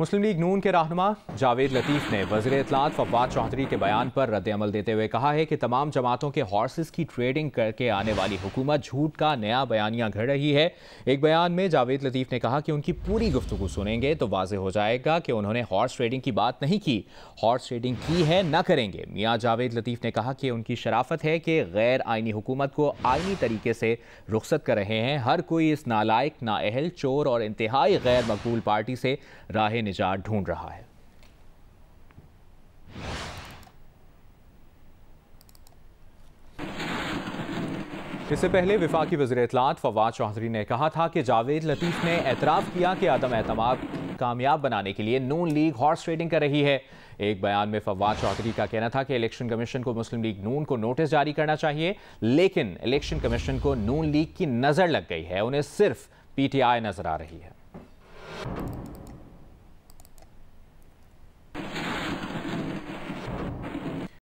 मुस्लिम league नून के रहनमा जावेद लतीफ़ ने वजीर इतलात फवाद चौधरी के बयान पर रद्दमल देते हुए कहा है कि तमाम जमातों के हॉर्सेस की ट्रेडिंग करके आने वाली हुकूमत झूठ का नया बयानियाँ घड़ रही है एक बयान में जावेद लतीफ़ ने कहा कि उनकी पूरी गुफ्तु सुनेंगे तो वाज हो जाएगा कि उन्होंने हॉर्स ट्रेडिंग की बात नहीं की हॉर्स ट्रेडिंग की है न करेंगे मियाँ जावेद लतीफ़ ने कहा कि उनकी शराफत है कि गैर आइनी हुकूमत को आइनी तरीके से रुख्सत कर रहे हैं हर कोई इस नालायक नाअहल चोर और इंतहाई गैर मकबूल पार्टी से राह निजात ढूंढ रहा है इससे पहले विफाकी वजी अतलात फवाद चौधरी ने कहा था कि जावेद लतीफ़ ने एतराफ़ किया कि आदम एतम कामयाब बनाने के लिए नून लीग हॉर्स ट्रेडिंग कर रही है एक बयान में फवाद चौधरी का कहना था कि इलेक्शन कमीशन को मुस्लिम लीग नून को नोटिस जारी करना चाहिए लेकिन इलेक्शन कमीशन को नून लीग की नज़र लग गई है उन्हें सिर्फ पीटीआई नज़र आ रही है